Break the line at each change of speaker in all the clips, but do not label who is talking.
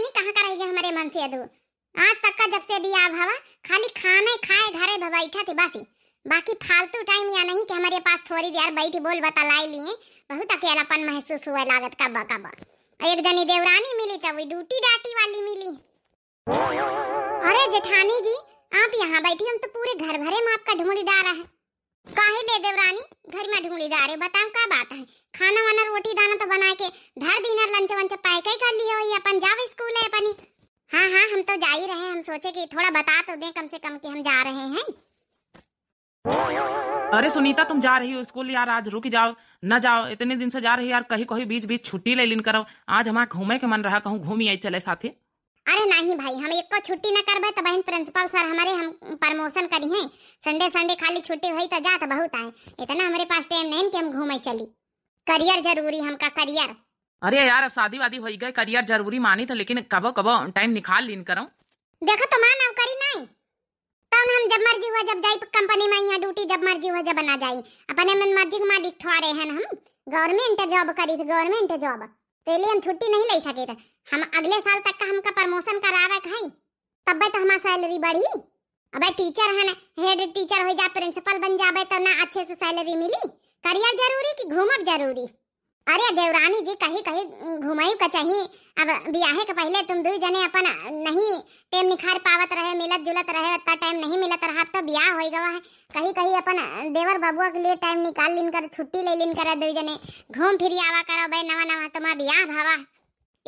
पता नहीं कहाँ का रह गए हमारे मन से अधू आज तक का जब से दिया अब हवा खाली खाना ही खाए घरे तो बैठा थे बासी बाकी फालतू टाइम या नहीं कि हमारे पास थोड़ी देर बैठी बोल बता लाई लिए बहुत अकेलापन महसूस हुआ लागत का कब बा एक जनी देवरानी मिली तब तो ड्यूटी डाटी वाली मिली अरे जेठानी जी आप यहाँ बैठी हम तो पूरे घर भरे में आपका ढूंढ डाला है काहे ले देवरानी घर में ढूंढी जा रहे बताओ का बात है खाना वाना रोटी दाना तो बना के धर डिनर लंच वंच पाए कई कर लिए अपन जाओ स्कूल है अपनी हाँ हाँ हम तो जा ही रहे हैं हम सोचे कि थोड़ा बता तो दें कम से कम कि हम जा
रहे हैं अरे सुनीता तुम जा रही हो स्कूल यार आज रुक जाओ न जाओ इतने दिन से जा रही यार कहीं कहीं बीच बीच छुट्टी ले लिन करो आज हमारा घूमे के मन रहा कहूँ घूमी आई चले साथी
अरे नहीं भाई हम एक को छुट्टी ना करबे तो बहन प्रिंसिपल सर हमारे हम प्रमोशन करी हैं संडे संडे खाली छुट्टी हुई तो जात बहुत आए इतना हमारे पास टाइम नहीं कि हम घूमे
चली करियर जरूरी हमका करियर अरे यार अब शादी वादी हो गई करियर जरूरी मानी तो लेकिन कबो कबो टाइम निकाल लीन करो देखो तो मान मां करी नहीं
तब तो हम जब मर्जी हुआ जब जाई कंपनी में यहाँ ड्यूटी जब मर्जी हुआ जब ना जाई अपने मन मर्जी के मालिक ठहरे हैं हम गवर्नमेंट जॉब करी थी गवर्नमेंट जॉब तो पहले हम छुट्टी नहीं ले सके थे हम अगले साल तक का हमका प्रमोशन करावे कहीं तब भी तो हमारा सैलरी बढ़ी अबे टीचर है ना हेड टीचर हो जा प्रिंसिपल बन जाबे तो ना अच्छे से सैलरी मिली करियर जरूरी कि घूमब जरूरी अरे देवरानी जी कहीं कहीं घुमाई का चाहिए अब बियाहे के पहले तुम दुई जने अपन नहीं टेम निखार पावत रहे मिलत जुलत रहे उतना टाइम नहीं मिलत रहा तो ब्याह हो गवा है कहीं कहीं अपन देवर बाबुआ के लिए टाइम निकाल लिन कर छुट्टी ले लिन कर दुई जने घूम फिर आवा करो भाई नवा नवा तुम्हारा ब्याह भावा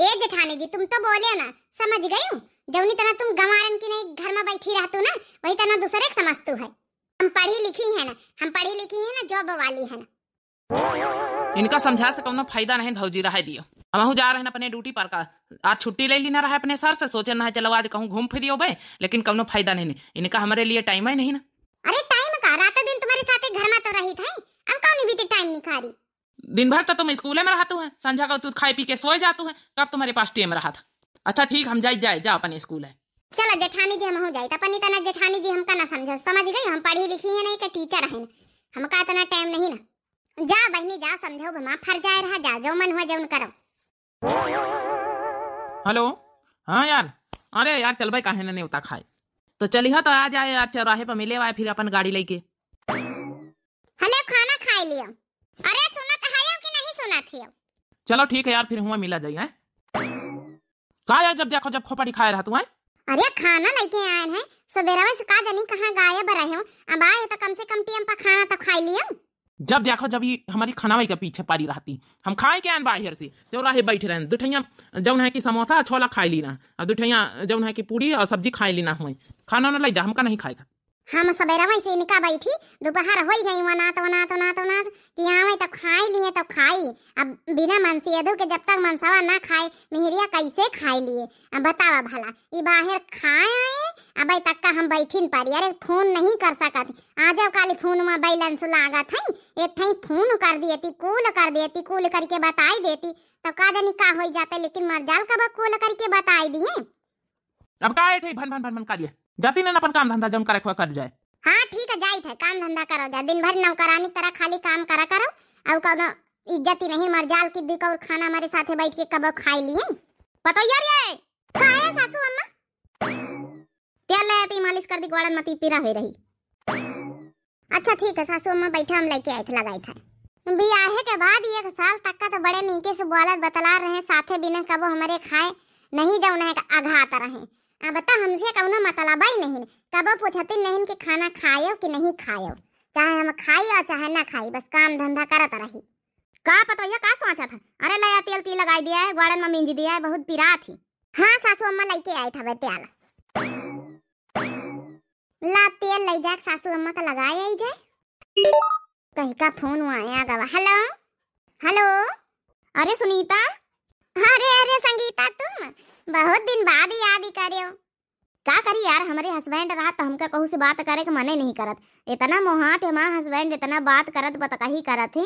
ए जेठानी जी तुम तो बोले ना समझ गई हूँ जौनी तना तुम गंवारन की नहीं घर में बैठी रहतू ना वही तना दूसरे समझतू है हम पढ़ी लिखी है ना हम पढ़ी लिखी है ना जॉब वाली है ना
इनका समझा से कोनो फायदा नहीं भौजी रहा दियो हम जा रहे अपने ड्यूटी पर का आज छुट्टी ले लेना रहा अपने सर से सोचे ना चलो आज कहूँ घूम फिरियो भाई लेकिन कोनो फायदा नहीं इनका हमारे लिए टाइम है नहीं ना अरे टाइम का रात दिन तुम्हारे साथ घर में तो रही था अब कौन बीते टाइम निखारी दिन भर तो तुम स्कूल में रहते हैं संझा का तू खाई पी के सोए जाते हैं कब तुम्हारे पास टाइम रहा था अच्छा ठीक हम जाए जाए जा अपने स्कूल है
चलो जेठानी जी हम हो जाए अपन इतना जेठानी जी हम का ना समझो समझ गई हम पढ़ी लिखी है नहीं का टीचर है हम का इतना टाइम नहीं ना जा बहनी जा समझो बमा फर जाए रहा जा जो मन हो जवन करो
हेलो हाँ यार अरे यार चल भाई काहे ने उता खाए तो चलिहा तो आ जाए यार चौराहे पर मिले वाए फिर अपन गाड़ी लेके
हेलो खाना खाए लियो अरे सुनत हायो कि नहीं सुनत हियो
चलो ठीक है यार फिर हुआ मिला जाइए का यार जब देखो जब खोपड़ी खाए रहा तू है अरे खाना लेके आए हैं सवेरा में का जानी कहां गायब रहे हो अब आए तो कम से कम टीम पर खाना तो खाई लियो जब देखो जब ये हमारी खानावाई के पीछे पारी रहती हम खाए के आन बाहर से तो रहे बैठे रहे दुठैया जब है कि समोसा छोला खाए लेना और दुठैया जब है कि पूरी और सब्जी खाए लेना हुए खाना ना ले जा हमका नहीं खाएगा
हम सबेरा से निका बैठी दोपहर हो ही गई वना तो ना तो ना तो ना कि आवे तो खाई लिए तो खाई अब बिना मनसी अधो के जब तक मनसावा ना खाए मिहरिया कैसे खाई लिए अब बतावा भला ये बाहर खाए आए अब तक का हम बैठिन पारी अरे फोन नहीं कर सकत आ जाओ काली फोन में बैलेंस लागत है एक ठई फोन कर देती कूल कर देती कूल करके बताई देती तो का जानी का हो जाते लेकिन मरजाल का कूल करके बताई दिए
अब का भन भन भन भन का दिया जाती ना अपन काम धंधा जम करे खोए कर
जाए हाँ ठीक है जाई थे काम धंधा करो जा दिन भर नौकरानी तरह खाली काम करा करो और कोनो
इज्जत ही नहीं मर जाल की दिक और खाना हमारे साथे बैठ के कब खाई लिए पता यार ये
का है सासू अम्मा
तेल ले आती मालिश कर दी गोड़न मती पीरा हो रही अच्छा ठीक है सासू अम्मा बैठा हम लेके आए थे लगाए था भी आए
के बाद एक साल तक का तो बड़े नीके से बोलत बतला रहे साथे बिना कब हमारे खाए नहीं जाऊना है आघात रहे अब तो हमसे कौनो मतलब ही नहीं कब पूछती नहीं कि
खाना खाए कि नहीं खाए चाहे हम खाई और चाहे ना खाई बस काम धंधा करत रही का पता ये का सोचा था अरे लया तेल ती लगाई दिया है गार्डन में मिंजी दिया है बहुत पिरा थी हाँ सासू अम्मा लेके आई था तेल ला तेल
ले जाक सासू अम्मा का तो लगाए आई जाए कहीं का फोन आया गवा हेलो
हेलो अरे सुनीता अरे अरे संगीता तुम बहुत दिन बाद याद ही करे का करी यार हमारे हस्बैंड रहा तो हमका कहू से बात करे के मने नहीं करत इतना मोहात हमार हस्बैंड इतना बात करत बतका ही करत है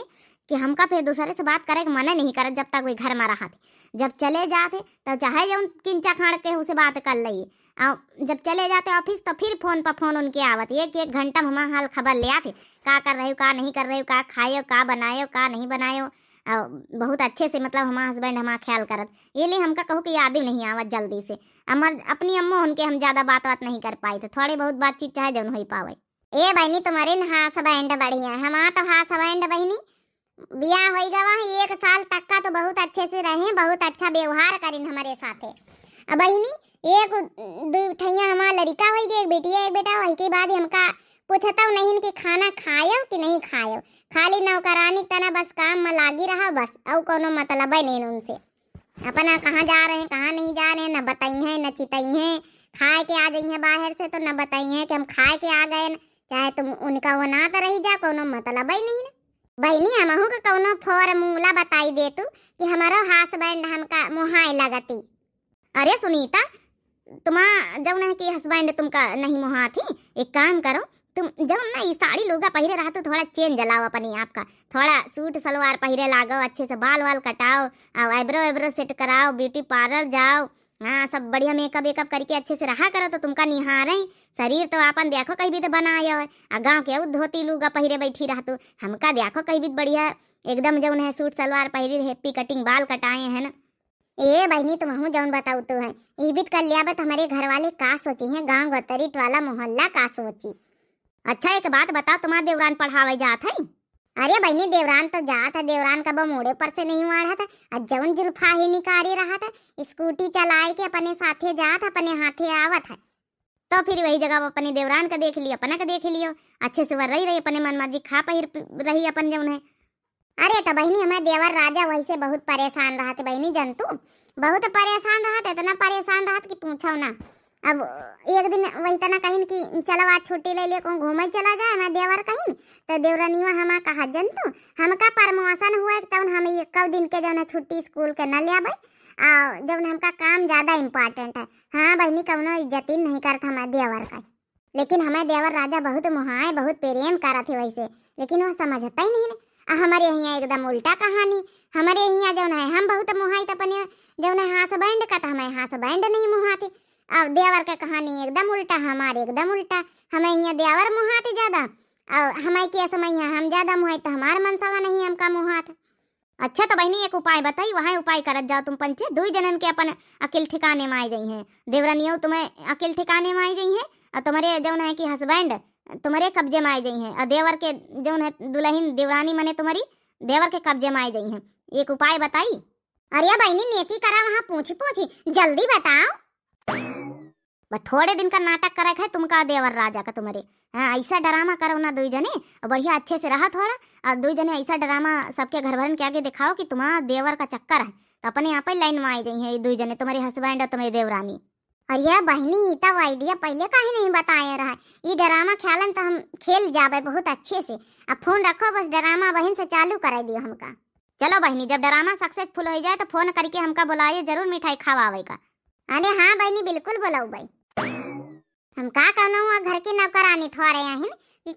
कि हमका फिर दूसरे से बात करे के मना नहीं करत जब तक कोई घर में रहा थे जब चले जाते तो चाहे जो किंचा खाड़ के उसे बात कर लिए और जब चले जाते ऑफिस तो फिर फोन पर फोन उनके आवत एक एक घंटा हमारा हाल खबर ले आते का कर रहे हो का नहीं कर रहे हो का खाए का बनाए का नहीं बनाए बहुत अच्छे से मतलब हमारा हस्बैंड हमारा ख्याल करत ये लिए हमका कहूँ कि याद ही नहीं आवत जल्दी से हमार अपनी अम्मो उनके हम ज़्यादा बात बात नहीं कर पाए थे थोड़े बहुत बातचीत चाहे जो हो पावे ए बहनी तुम्हारे हाँ सब एंड बढ़िया हमारा तो हाँ सब एंड बहनी
ब्याह हो वहाँ एक साल तक का तो बहुत अच्छे से रहें बहुत अच्छा व्यवहार करें हमारे साथ बहनी एक दो ठैया हमारा लड़का हो गया एक बेटिया एक बेटा वही के बाद हमका पूछता हूँ नहीं कि खाना खायो कि नहीं खायो खाली नौकरानी तना बस काम में लागी रहा बस और कोनो मतलब है नहीं उनसे अपना कहाँ जा रहे हैं कहाँ नहीं जा रहे हैं न बताई हैं न चिताई हैं खाए के आ गई हैं बाहर से तो न बताई हैं कि हम खाए के आ गए चाहे तुम उनका वो ना तो रही जा कोनो मतलब है नहीं बहनी हम अहू का कोनो फॉर्मूला बताई दे तू कि हमारा हस्बैंड हमका मुहाए लगती
अरे सुनीता तुम्हारा जो है कि हस्बैंड तुमका नहीं मुहा थी एक काम करो तुम जब ना ये साड़ी लुगा पहरे रहा तो थोड़ा चेंज जलाओ अपनी आपका थोड़ा सूट सलवार पहरे लागो अच्छे से बाल वाल कटाओ और आईब्रो वाइब्रो सेट कराओ ब्यूटी पार्लर जाओ हाँ सब बढ़िया मेकअप वेकअप करके अच्छे से रहा करो तो तुमका निहार ही शरीर तो आपन देखो कहीं भी तो बनाया है और गाँव के और धोती लूगा पहरे बैठी रहा तो हमका देखो कहीं भी तो बढ़िया एकदम जौन है सूट सलवार पहरी हैप्पी कटिंग बाल कटाए हैं ना ए बहनी तुम हूँ जौन बताऊ
तो है इबित तो कर लिया बत हमारे घर वाले का सोची है गाँव गतरीट वाला मोहल्ला का सोची अच्छा एक बात बता तुम्हारा देवरान पढ़ावे जात है अरे बहनी देवरान तो जात है देवरान का बमोड़े पर से नहीं मारा था जौन जुल्फा ही निकाली रहा था स्कूटी चलाए
के अपने साथे जात अपने हाथे आवत है तो फिर वही जगह अपने देवरान का देख लियो अपना का देख लियो अच्छे से वर रही रही अपने मन मर्जी खा पही रही अपन जौन है अरे तो बहनी हमें देवर राजा वही से बहुत परेशान रहा था बहनी जंतु बहुत परेशान रहा था इतना
परेशान रहा कि पूछो ना अब एक दिन वही तना कहीं कि चलो आज छुट्टी ले लिए कहूँ घूमे चला जाए मैं देवर कहीं तो देवरानीवा हमा कहा जन तो हमका परमोशन हुआ तब हम एक दिन के जो छुट्टी स्कूल के न ले आबे जब हमका काम ज़्यादा इम्पोर्टेंट है हाँ बहनी कवनो इज्जती नहीं करता हमारे देवर का लेकिन हमारे देवर राजा बहुत मुहाए बहुत प्रेम करा थे वैसे लेकिन वह समझता ही नहीं आ हमारे यहाँ एकदम उल्टा कहानी हमारे यहाँ जो है हम बहुत मुहाई तो अपने हाथ बैंड का तो हाथ बैंड नहीं मुहाते अब देवर का कहानी एकदम उल्टा हमारे एकदम उल्टा हमें यहाँ देवर
मुहाते ज्यादा और हमें क्या समझिया हम ज्यादा मुहाई तो हमारा मनसावा नहीं हम का मुहात अच्छा तो बहनी एक उपाय बताई वहाँ उपाय करत जाओ तुम पंचे दो जनन के अपन अकेल ठिकाने में आई जाई हैं देवरानियों तुम्हें अकेल ठिकाने में आई जाई हैं और तुम्हारे जौन है कि हस्बैंड तुम्हारे कब्जे में आई जाई हैं और देवर के जौन है दुल्हन देवरानी मने तुम्हारी देवर के कब्जे में आई जाई हैं एक उपाय बताई अरे बहनी नेकी करा वहाँ पूछी पूछी जल्दी बताओ बस थोड़े दिन का नाटक करा है तुमका देवर राजा का तुम्हारे हाँ ऐसा ड्रामा करो ना दुई जने और बढ़िया अच्छे से रहा थोड़ा और दुई जने ऐसा ड्रामा सबके घर भरन के आगे दिखाओ कि तुम्हारा देवर का चक्कर है तो अपने यहाँ पर लाइन में आई जाई ये दुई जने तुम्हारे हस्बैंड और तुम्हारी देवरानी अरे बहनी तब आइडिया पहले का ही नहीं बताया रहा ये ड्रामा ख्यालन तो हम खेल जाबे बहुत अच्छे से अब फोन रखो बस ड्रामा बहन से चालू करा दियो हमका चलो बहनी जब ड्रामा सक्सेसफुल हो जाए तो फोन करके हमका बुलाइए जरूर मिठाई खावा आवेगा अरे हाँ बहनी बिल्कुल बुलाऊ भाई हम का कहनो हुआ घर के नौकरानी थोड़े
आहिन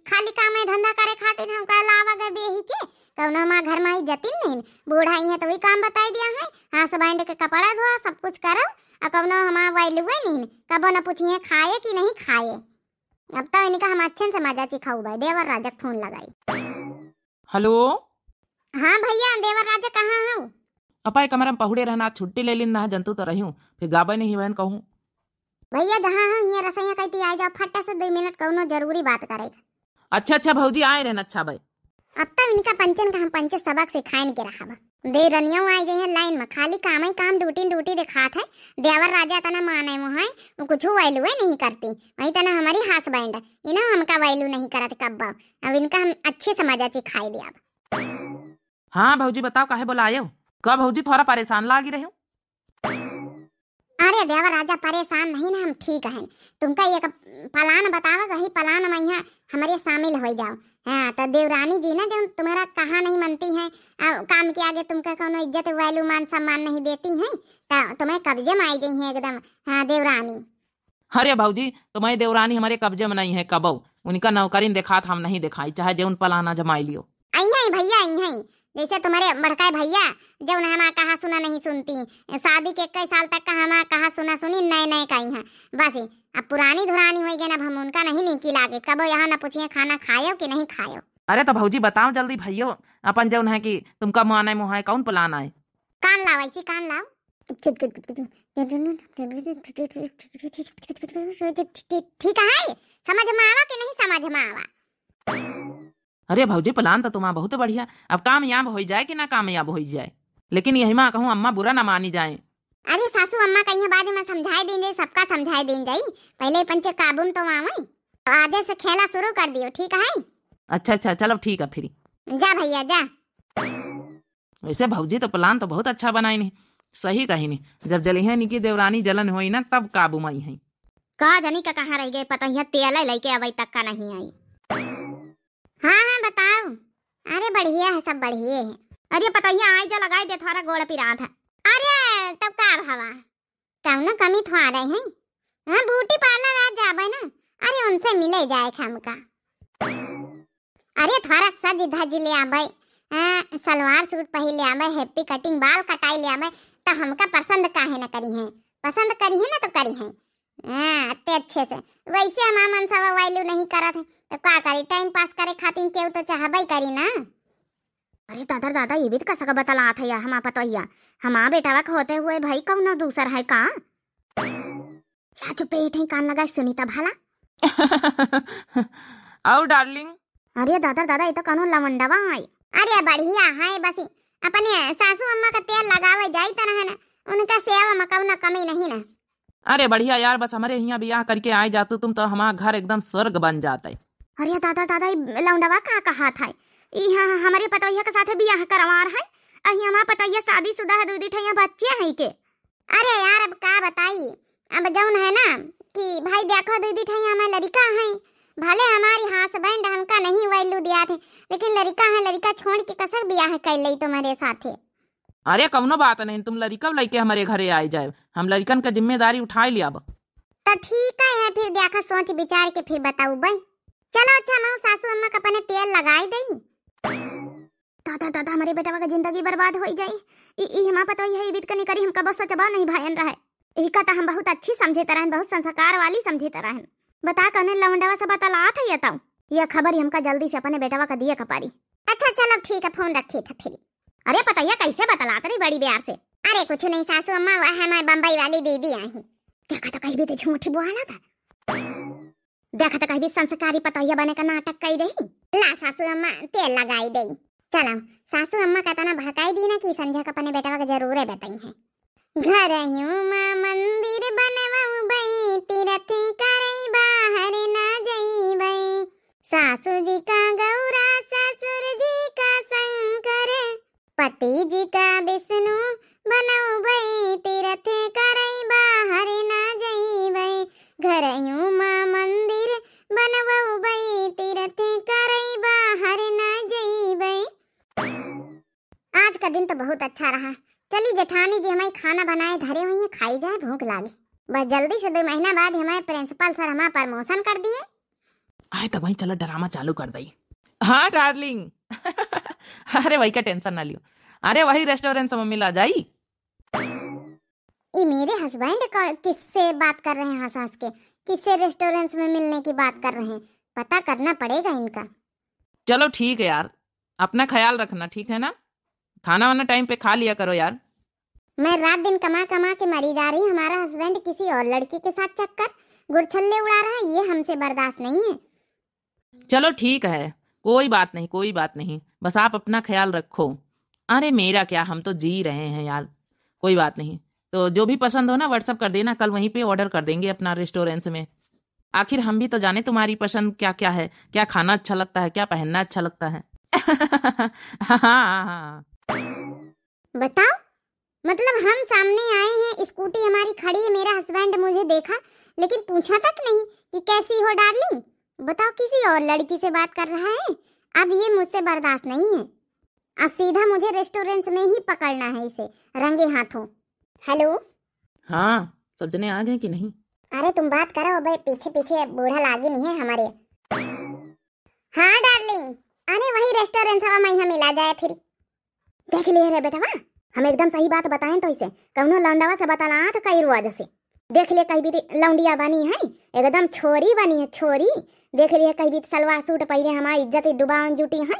खाली काम है धंधा करे खातिर हम का लावा गए बेही के कहनो मा घर में जतिन नहीं बूढ़ा ही है तो ही काम बताई दिया है हां सब आंड के कपड़ा धो सब कुछ करो और कौनो हमार वाइल हुए नहीं कबो न पूछिए खाए कि नहीं खाए अब तो इनका हम अच्छे से मजा चिखाऊ भाई देवर राजा फोन लगाई
हेलो हां भैया देवर राजा कहां हो अपाए कमरा में पहुड़े रहना छुट्टी ले लेना जंतु तो रही हूं फिर गाबे नहीं बहन कहूं
भैया जहाँ हाँ ये रसोई कहती आ जाओ फटा से दो मिनट कौनो जरूरी बात
करेगा अच्छा अच्छा भौजी आए रहना अच्छा भाई अब तक इनका
पंचन का हम पंच सबक से खाए के रहा बा दे रनियो गए हैं लाइन में खाली काम ही काम ड्यूटी ड्यूटी दिखा था देवर राजा तना माने है वो कुछ वैल्यू है नहीं करती वही तना हमारी हास बैंड है इना हमका वैल्यू नहीं करत कब अब इनका हम अच्छे समझा ची खाई दिया हां भौजी बताओ काहे बुलाए हो कब भौजी थोड़ा परेशान लाग रहे हो अरे देवर राजा परेशान नहीं ना हम ठीक हैं तुमका एक पलान बतावा कहीं पलान यहाँ हमारे शामिल हो जाओ हाँ तो देवरानी जी ना जो तुम्हारा कहा नहीं मानती हैं काम के आगे तुमका कौन इज्जत वैल्यू मान सम्मान नहीं देती हैं तो तुम्हें कब्जे में आई गई है
एकदम हाँ देवरानी अरे भाजी तुम्हारी देवरानी हमारे कब्जे में नहीं है कबो उनका नौकरी देखा हम नहीं दिखाई चाहे जो उन पलाना जमाई लियो
आई भैया आई जैसे तुम्हारे बड़का भैया जब हमारा कहा सुना नहीं सुनती शादी के कई साल तक का हमारा कहा सुना सुनी नए नए का यहाँ बस अब पुरानी धुरानी हो गई ना हम उनका नहीं निकी लागे कब यहाँ ना पूछिए खाना खाए कि नहीं खाए
अरे तो भाजी बताओ जल्दी भैयो अपन जो है कि तुमका मुआना है मुहाए कौन पुलान आए
कान लाओ ऐसी कान लाओ ठीक है समझ में आवा कि नहीं समझ में आवा
अरे भौजी प्लान तो तुम्हारा बहुत बढ़िया अब कामयाब हो जाए कि ना कामयाब हो जाए लेकिन यही माँ कहूँ अम्मा बुरा ना मानी जाए
अरे सासू अम्मा कहीं बाद में समझाई दें जाए सबका समझाई दें जाई पहले पंच काबू तो वहाँ तो आधे से खेला शुरू कर दियो ठीक है
अच्छा अच्छा चलो ठीक है फिर जा भैया जा वैसे भौजी तो प्लान तो बहुत अच्छा बनाई नहीं सही कही नहीं जब जलिहे निकी देवरानी जलन हुई ना तब काबू में आई है
कहा जनी का कहाँ रह गए पता तेल लेके अभी तक का नहीं आई हाँ हाँ बताओ अरे बढ़िया है सब बढ़िया है अरे पतैया आज जो लगाए दे थोड़ा गोड़ पिरा था अरे तब का हवा ना कमी थो तो आ रही है हाँ ब्यूटी पार्लर आज जाबे ना अरे उनसे मिले जाए का
अरे थोड़ा सज धज ले आबे हाँ, सलवार सूट पहन ले आबे हैप्पी कटिंग बाल कटाई ले आबे तो हमका पसंद काहे ना करी है पसंद करी है ना तो करी है हां अत्ते अच्छे से वैसे हम मन सवा वैल्यू नहीं करत है
तो का करी टाइम पास करे खातिर केहू तो चाहबई करी ना अरे दादा दादा ये भी तो बता लात है हम आपा तो हमार हम आ बेटावा के होते हुए भाई कौन दूसर है का क्या चुप बैठ है कान लगा सुनीता भाला आओ डार्लिंग अरे दादा दादा ये तो कानो लवंडावा है अरे बढ़िया है बसी
अपने सासू अम्मा का तेल लगावे जाई तरह तो ना उनका सेवा मकाऊ ना कमी नहीं ना अरे बढ़िया यार बस हमारे यहाँ ब्याह करके आए जाते तुम तो हमारा घर एकदम स्वर्ग बन जाते
अरे दादा दादा लौंडवा का कहा था यहाँ हमारे पतोहिया के साथ ब्याह करवा है अही हमारा पतोहिया शादी शुदा है दूधी ठैया बच्चे हैं के अरे यार अब का बताई अब जौन है ना कि भाई देखो दीदी ठैया हमारे लड़का है भले हमारी
हाथ बैंड हमका नहीं वैल्यू दिया थे लेकिन लड़का है लड़का छोड़ के कसर ब्याह कर ली तुम्हारे
साथे अरे कौनो बात नहीं तुम लड़िकब लैके हमारे घरे आ जाए हम लड़कन का जिम्मेदारी उठाए लिया तो
ठीक है फिर देखा सोच विचार के फिर बताऊ बई चलो अच्छा माँ सासू अम्मा का अपने तेल लगा दई
दादा दादा हमारे बेटा का जिंदगी बर्बाद हो जाई ई हमा पता ही है इबित कनी करी हम बस सोचबा नहीं भायन रहे यही का तो हम बहुत अच्छी समझे तरहन बहुत संस्कार वाली समझे तरहन बता कने तो लवंडवा से बता लात है यताऊ तो। यह खबर हमका जल्दी से अपने बेटवा का दिए कपारी अच्छा चलो ठीक है फोन रखे था फिर अरे पतैया कैसे बतला करी बड़ी प्यार से अरे कुछ नहीं सासू अम्मा वह है मैं बम्बई वाली दीदी आई देखा तो कहीं भी तो झूठी बुआ बुआला था देखा तो कहीं भी संस्कारी पतैया बने का नाटक कई रही ला सासू अम्मा तेल लगाई दी चलो सासू अम्मा कहता ना
भड़काई दी ना कि संजय का अपने बेटा का जरूर है बताई है घर हूँ मंदिर बने तीर्थ करई बाहर ना जई सासू जी का गौरा पति जी का विष्णु बनाऊ भई तीर्थ करई बाहर ना जई भई घर घरयू माँ मंदिर बनवाऊ भई तीर्थ करई बाहर ना जई भई आज का दिन तो बहुत अच्छा रहा चली जेठानी जी हमारी खाना बनाए धरे हुई है खाई जाए भूख लागे बस जल्दी से दो महीना बाद हमारे प्रिंसिपल सर हमारा प्रमोशन कर दिए
आए तो वही चलो ड्रामा चालू कर दई हाँ डार्लिंग अरे वही का टेंशन ना लियो अरे वही रेस्टोरेंट से मम्मी ला जाई ये मेरे हस्बैंड
किससे बात कर रहे हैं हंस हंस के किससे रेस्टोरेंट्स में मिलने की बात कर रहे हैं पता
करना पड़ेगा इनका चलो ठीक है यार अपना ख्याल रखना ठीक है ना खाना वाना टाइम पे खा लिया करो यार
मैं रात दिन कमा कमा के मरी जा रही हमारा हस्बैंड किसी और लड़की के साथ चक्कर गुरछल्ले उड़ा रहा है ये हमसे बर्दाश्त नहीं है
चलो ठीक है कोई बात नहीं कोई बात नहीं बस आप अपना ख्याल रखो अरे मेरा क्या हम तो जी रहे हैं यार कोई बात नहीं तो जो भी पसंद हो ना व्हाट्सअप कर देना कल वहीं पे ऑर्डर कर देंगे अपना रेस्टोरेंट में आखिर हम भी तो जाने तुम्हारी पसंद क्या क्या है क्या खाना अच्छा लगता है क्या पहनना अच्छा लगता है हाँ, हाँ, हाँ।
बताओ मतलब हम सामने आए हैं स्कूटी हमारी खड़ी है मेरा हस्बैंड मुझे देखा लेकिन पूछा तक नहीं कि कैसी हो डार्लिंग बताओ किसी और लड़की से बात कर रहा है अब ये मुझसे बर्दाश्त नहीं है अब सीधा मुझे रेस्टोरेंट में ही पकड़ना है इसे रंगे हाथों हेलो
हाँ सब जने आ गए कि नहीं
अरे तुम बात करो अब पीछे पीछे बूढ़ा लागे नहीं है हमारे हाँ
डार्लिंग अरे वही रेस्टोरेंट हवा मैं मिला जाए फिर देख लिया रे बेटा वाह हम एकदम सही बात बताएं तो इसे कौनो लौंडावा से बताना तो कई रुआ जैसे देख लिए कहीं भी लौंडिया बनी है एकदम छोरी बनी है छोरी देख लिए कहीं भी सलवार सूट पहने हमारी इज्जत डुबान जुटी है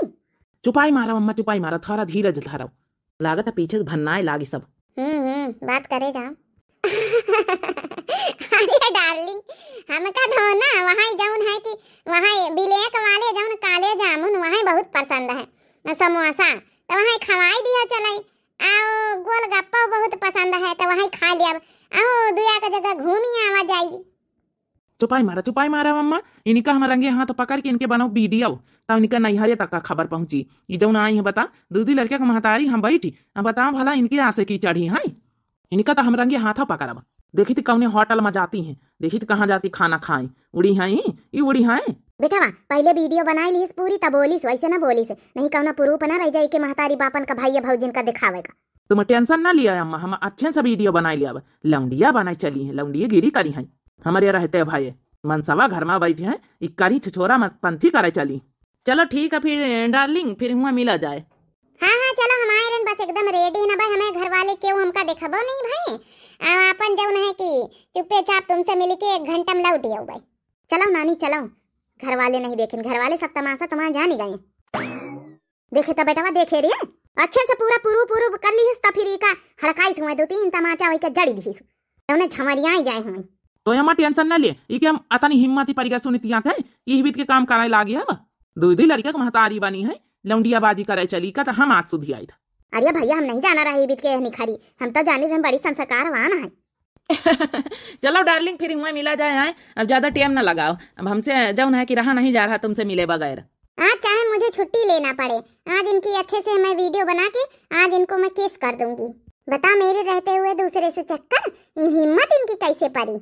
चुपाई मारा मम्मा चुपाई मारा थोड़ा धीरज धरो लागत है पीछे भन्नाए लागी सब हम्म हम्म बात करे जाओ
अरे डार्लिंग हमका धोना वहाँ जाऊन है कि वहाँ ब्लैक वाले जाऊन काले जामुन वहाँ बहुत पसंद है समोसा तो वहाँ खवाई दिया चलाई आओ गोलगप्पा बहुत पसंद है तो वहाँ खा लिया आओ दुया का जगह घूमी आवा जाइए
चुपाई मारा चुपाई मारा मम्मा इनका हम रंगे हाथ पकड़ के इनके बनाओ बीडी आओ तब इनका नैहरे तक का खबर पहुंची ये जो ना आई है बता दूधी लड़के का महतारी हम बैठी अब बताओ भला इनके आसे की चढ़ी है इनका तो हम रंगे हाथ पकड़ब देखी थी कौने होटल में जाती है देखी थी कहाँ जाती खाना खाए उड़ी हैं ये उड़ी है बेटा
पहले वीडियो बनाई लीस पूरी तब बोलीस वैसे ना बोलीस नहीं कहना पुरूप ना रह जाए के महतारी बापन का भाई भौजिन का दिखावेगा
तुम तो टेंशन ना लिया अम्मा हम अच्छे से वीडियो बना लिया लौंडिया बनाए चली है लौंडिये गिरी करी है हमारे रहते भाई मनसवा घर में बैठे हैं इक्कारी छिछोरा पंथी करे चली चलो ठीक है फिर डार्लिंग फिर हुआ मिला जाए हाँ
हाँ चलो हमारे बस एकदम रेडी है ना भाई हमारे घर वाले क्यों हमका देखबो नहीं भाई अपन जो है कि
चुप्पे चाप तुमसे मिल के एक घंटा में लौट आओ भाई चलो नानी चलो घर वाले नहीं देखे घर वाले सब तमाशा तुम्हारा जान ही गए देखे तो बेटा देखे रही है अच्छे से पूरा पुरु पुरु कर ली त तो फिर एका हड़काई से दो तीन तमाचा वही के जड़ी दी तने तो झमरिया ही जाए हुए
तो यमा टेंशन ना ले ई के हम अतनी हिम्मत ही परिगा तिया के ई बीत के काम कराए लागी है दो दो लड़का का महतारी बनी है लौंडिया बाजी करे चली का तो हम आज सुधी आई था
अरे भैया हम नहीं जाना रहे बीत के निखारी हम तो जाने हम बड़ी संस्कार वाना है
चलो डार्लिंग फिर हुआ मिला जाए अब ज्यादा टाइम ना लगाओ अब हमसे जौन है कि रहा नहीं जा रहा तुमसे मिले बगैर
आज चाहे मुझे छुट्टी लेना पड़े आज इनकी अच्छे से मैं वीडियो बना के आज इनको मैं किस कर दूंगी बता मेरे रहते हुए दूसरे से चक्कर इन हिम्मत इनकी कैसे
पड़ी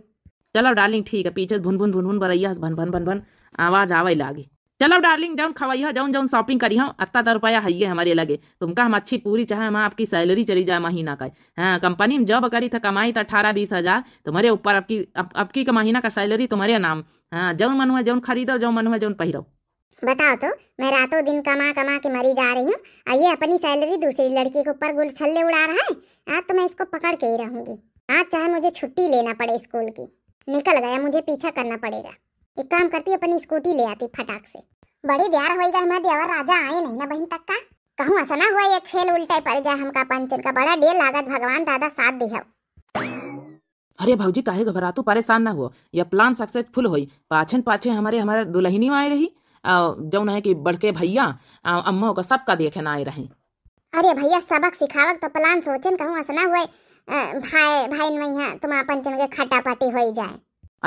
चलो डार्लिंग ठीक है पीछे भुन भुन भुन भुन बरैया भन भन भन भन आवाज आवे लागी चलो डार्लिंग जाऊन खवैया जाऊन जाऊन शॉपिंग करी हूँ अत्ता दर रुपया है हमारे लगे तुमका हम अच्छी पूरी चाहे हम आपकी सैलरी चली जाए महीना का हाँ कंपनी में जॉब करी था कमाई था अठारह बीस हजार तुम्हारे ऊपर आपकी आपकी का महीना का सैलरी तुम्हारे नाम हाँ जौन मन हुआ जौन खरीदो जौन मन हुआ जौन पहिरो
बताओ तो मैं रातों दिन कमा कमा के मरी जा रही हूँ और ये अपनी सैलरी दूसरी लड़की के ऊपर गुल छल्ले उड़ा रहा है आज तो मैं इसको पकड़ के ही रहूंगी आज चाहे मुझे छुट्टी लेना पड़े स्कूल की निकल गया मुझे पीछा करना पड़ेगा एक काम करती अपनी स्कूटी ले आती फटाक से बड़ी ब्यार होएगा हमारे देवर राजा आए नहीं ना बहन तक का कहूँ असना हुआ ये खेल उल्टा पड़ जाए हमका पंचन का बड़ा डेल लागत भगवान दादा साथ दिया
अरे भाजी काहे घबरा तू परेशान ना हो यह प्लान सक्सेसफुल हुई पाछन पाछे हमारे हमारे दुल्हनी आई रही जो है कि बड़के भैया अम्मा का सबका देखे ना आए रहे
अरे भैया सबक सिखावक तो प्लान सोचन कहूँ असना हुए भाई भाई मैया तुम अपन जन के खट्टा पट्टी हो जाए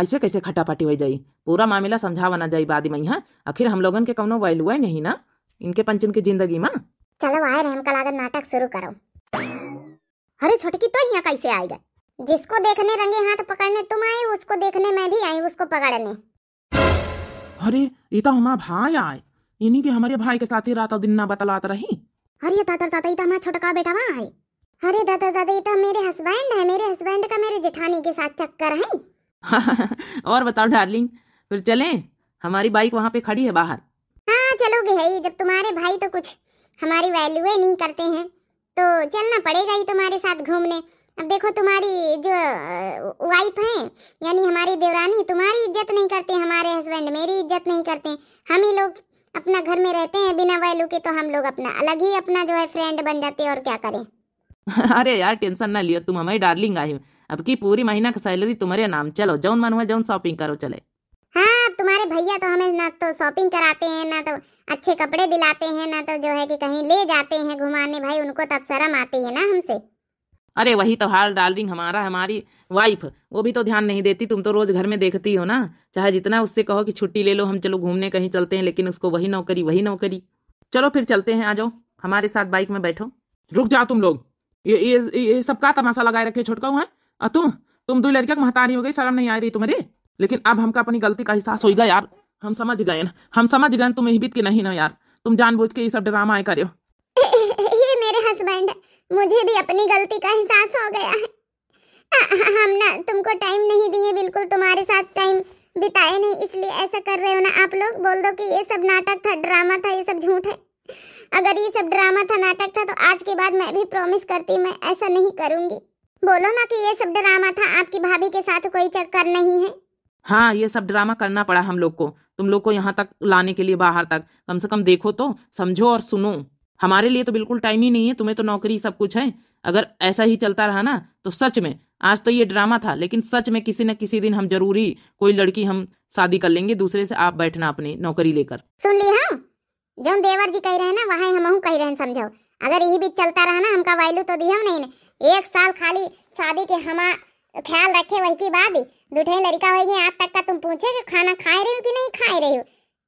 ऐसे कैसे खट्टा पट्टी हो जाये पूरा मामला समझावा ना बाद में यहाँ आखिर हम लोगन के कौनो वैल्यू है नहीं ना इनके पंचन की जिंदगी में चलो आए रहे हम कल आगे नाटक शुरू करो अरे छोटकी तो यहाँ कैसे आए गए जिसको देखने रंगे हाथ
पकड़ने
तुम आए उसको देखने मैं भी
आई उसको पकड़ने अरे ये तो हमारा भाई आए इन्हीं के हमारे भाई के साथ ही रात और दिन ना बतलात रही
अरे दादा दादा ये तो हमारा छोटका
बेटा वहाँ आए अरे दादा दादा ये तो मेरे हस्बैंड है मेरे हस्बैंड का मेरे जेठानी के साथ चक्कर
है और बताओ डार्लिंग फिर चले हमारी बाइक वहाँ पे खड़ी है बाहर
हाँ चलोगे है जब तुम्हारे भाई तो कुछ हमारी वैल्यू नहीं करते हैं तो चलना पड़ेगा ही तुम्हारे साथ घूमने अब देखो तुम्हारी जो वाइफ है यानी हमारी देवरानी तुम्हारी इज्जत नहीं करते हमारे हस्बैंड मेरी इज्जत नहीं करते हम ही लोग अपना घर में रहते हैं बिना वैल्यू के तो हम लोग अपना अलग ही अपना जो है फ्रेंड बन जाते हैं और
क्या करें अरे यार टेंशन ना लियो तुम हमारी डार्लिंग आई अब की पूरी महीना का सैलरी तुम्हारे नाम चलो जौन मन हुआ जौन शॉपिंग करो चले
हाँ तुम्हारे भैया तो हमें ना तो शॉपिंग कराते हैं ना तो अच्छे कपड़े दिलाते हैं ना तो जो है कि कहीं ले जाते हैं घुमाने भाई उनको तब तो
शर्म आती है ना हमसे अरे वही तो हाल डार्लिंग हमारा हमारी वाइफ वो भी तो ध्यान नहीं देती तुम तो रोज घर में देखती हो ना चाहे जितना उससे कहो कि छुट्टी ले लो हम चलो घूमने कहीं चलते हैं लेकिन उसको वही नौकरी वही नौकरी चलो फिर चलते हैं आ जाओ हमारे साथ बाइक में बैठो रुक जाओ तुम लोग ये ये ये का तमाशा लगाए रखे छोटका है हाँ? और तुम तुम दो लड़कियां महतारी हो गई शर्म नहीं आ रही तुम्हारे लेकिन अब हमका अपनी गलती का एहसास होगा यार हम समझ गए ना हम समझ गए तुम बीत के नहीं ना यार तुम जानबूझ के ये सब ड्रामा आए करे
हो मेरे हस्बैंड मुझे भी अपनी गलती का एहसास हो गया है हम ना तुमको टाइम नहीं दिए बिल्कुल तुम्हारे साथ टाइम बिताए नहीं इसलिए ऐसा कर रहे हो ना आप लोग बोल दो कि ये सब नाटक था ड्रामा था ये सब झूठ है अगर ये सब ड्रामा था नाटक था तो आज के बाद मैं भी प्रॉमिस करती मैं ऐसा नहीं करूंगी बोलो ना कि ये सब ड्रामा था आपकी भाभी के साथ
कोई चक्कर नहीं है हाँ ये सब ड्रामा करना पड़ा हम लोग को तुम लोग को यहाँ तक लाने के लिए बाहर तक कम से कम देखो तो समझो और सुनो हमारे लिए तो बिल्कुल टाइम ही नहीं है तुम्हें तो नौकरी सब कुछ है अगर ऐसा ही चलता रहा ना तो सच में आज तो ये ड्रामा था लेकिन सच में किसी न किसी दिन हम जरूरी कोई लड़की हम शादी कर लेंगे दूसरे से आप बैठना अपने नौकरी लेकर
सुन ली हम जो देवर जी कह रहे हैं ना वहाँ हम कह रहे हैं समझो अगर यही बीच चलता रहा ना हमका वैल्यू तो दिया नहीं एक साल खाली शादी के हम ख्याल रखे वही की बात दूठे लड़का होगी आप तक का तुम पूछे कि खाना खाए रहे हो कि नहीं खाए रहे हो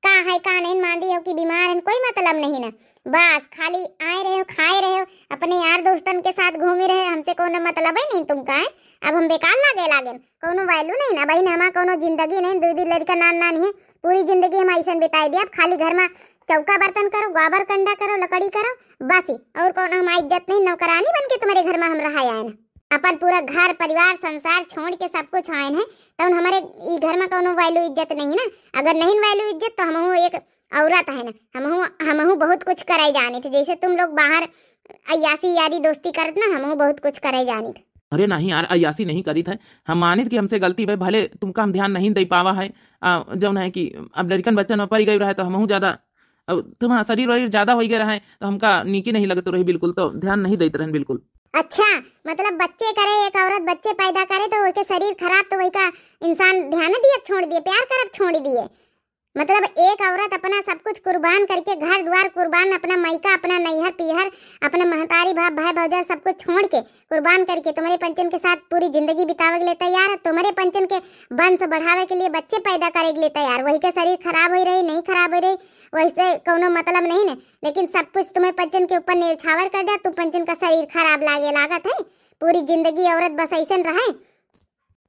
का है का नहीं मान दी हो कि बीमार है कोई मतलब नहीं ना बस खाली आए रहे हो खाए रहे हो अपने यार दोस्तन के साथ घूमी रहे हमसे कोनो मतलब है नहीं तुमका है अब हम बेकार लागे लागे कोनो वैल्यू नहीं ना बहन हमारा कोनो जिंदगी नहीं दो दिन लड़का नान नान है पूरी जिंदगी हम ऐसा बिताई दिया अब खाली घर में चौका बर्तन करो गोबर कंडा करो लकड़ी करो बस ही और कौन हमारी इज्जत नहीं नौकरानी बन के तुम्हारे घर में हम रहा आए ना अपन पूरा घर परिवार संसार छोड़ के सब कुछ आए हैं तो हमारे ई घर में कौन वैल्यू इज्जत नहीं ना अगर नहीं वैल्यू इज्जत तो हम एक औरत है ना हम हमहू बहुत कुछ कराए जाने थे जैसे तुम लोग बाहर अयासी यारी दोस्ती करते ना हमहू बहुत कुछ कराए जाने थे
अरे नहीं यार अयासी नहीं करी थे हम मानित कि हमसे गलती भाई भले तुमका हम ध्यान नहीं दे पावा है जो है कि अब लड़कन बच्चन में पड़ गई रहा है तो हमहू ज़्यादा अब तुम्हारा शरीर वरीर ज्यादा हो गया है तो हमका नीकी नहीं लगते रही बिल्कुल तो ध्यान नहीं देते रहे बिल्कुल
अच्छा मतलब बच्चे करे एक औरत बच्चे पैदा करे तो उसके शरीर खराब तो वही का इंसान ध्यान दिए छोड़ दिए प्यार कर छोड़ दिए मतलब एक औरत अपना सब कुछ कुर्बान करके घर द्वार कुर्बान अपना मैका अपना नैहर पीहर अपना महतारी भाप भाई भौजा सब कुछ छोड़ के कुर्बान करके तुम्हारे पंचन के साथ पूरी जिंदगी बितावे के लिए तैयार है तुम्हारे पंचन के वंश बढ़ावे के लिए बच्चे पैदा करे के लिए तैयार वही के शरीर खराब हो रही नहीं खराब हो रही वैसे कोनो मतलब नहीं ने लेकिन सब कुछ तुम्हें पंचन के ऊपर निछावर कर दिया तू पंचन का शरीर खराब लागे लागत है पूरी जिंदगी औरत बस ऐसे रहे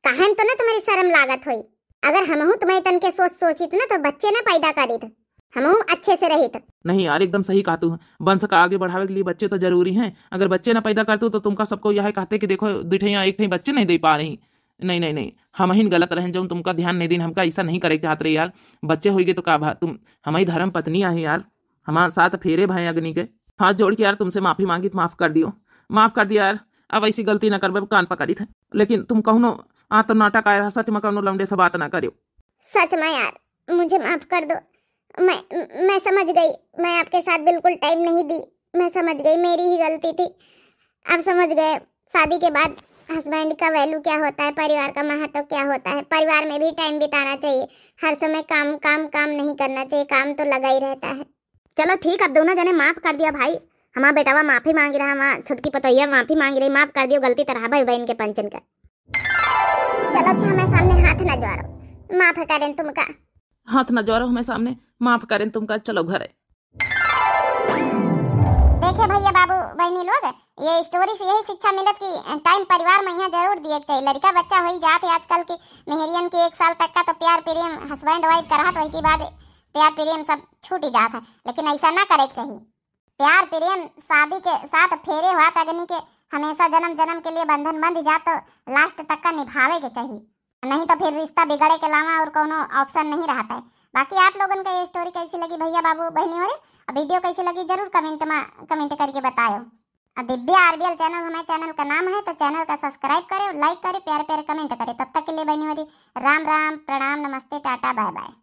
कहन तो ना तुम्हारी शर्म लागत हुई अगर हमहू तुम्हें तन के सोच सोचित ना तो बच्चे ना पैदा करित
हमहू अच्छे से रहित नहीं यार एकदम सही कहा तू वंश का आगे बढ़ावे के लिए बच्चे तो जरूरी हैं अगर बच्चे ना पैदा करते तो तुमका सबको यह कहते कि देखो दुठे एक नहीं बच्चे नहीं दे पा रही नहीं नहीं नहीं हम ही गलत रहें जो तुमका ध्यान नहीं दिन हमका ऐसा नहीं करे चाहते यार बच्चे हो गए तो का भा तुम हमारी धर्म पत्नी है यार हमारे साथ फेरे भाई अग्नि के हाथ जोड़ के यार तुमसे माफ़ी मांगी तो माफ़ कर दियो माफ़ कर दिया यार अब ऐसी गलती ना करबे कान पकड़ी थे लेकिन तुम कहनो आ तो नाटक आया सच में कहो लंबे से बात ना करो
सच में यार मुझे माफ़ कर दो मैं मैं समझ गई मैं आपके साथ बिल्कुल टाइम नहीं दी मैं समझ गई मेरी ही गलती थी अब समझ गए शादी के बाद हस्बैंड का वैल्यू क्या होता है परिवार का महत्व क्या होता है परिवार में भी टाइम बिताना चाहिए हर समय काम काम काम नहीं करना चाहिए काम तो
लगा ही रहता है चलो ठीक अब दोनों जने माफ कर दिया भाई हमारा बेटा वहाँ माफी मांग रहा हमारा छुटकी पतैया माफी मांग रही माफ कर दियो गलती तरह भाई बहन के पंचन कर चलो अच्छा हमारे सामने हाथ न
जोड़ो
माफ करें तुमका हाथ न जोड़ो
हमें सामने माफ करें तुमका चलो घर है
देखे भैया बाबू बहनी लोग ये स्टोरी से यही शिक्षा मिलत की टाइम परिवार में यहाँ जरूर दिए चाहिए लड़का बच्चा हो ही जाते आजकल के मेहरियन के एक साल तक का तो प्यार प्रेम हस्बैंड वाइफ करात वही के बाद प्यार प्रेम सब छूट ही जाता है लेकिन ऐसा ना करे चाहिए प्यार प्रेम शादी के साथ फेरे हुआ अग्नि के हमेशा जन्म जन्म के लिए बंधन बंध जा तो लास्ट तक का निभावे के चाहिए नहीं तो फिर रिश्ता बिगड़े के अलावा और कोनो ऑप्शन नहीं रहता है बाकी आप लोगों का ये स्टोरी कैसी लगी भैया बाबू बहनी हो वीडियो कैसी लगी जरूर कमेंट में कमेंट करके बताओ दिव्या आरबीएल चैनल हमारे चैनल का नाम है तो चैनल का सब्सक्राइब करें लाइक करें प्यारे प्यारे कमेंट करें तब तक के लिए बहनी हो राम राम प्रणाम नमस्ते टाटा बाय बाय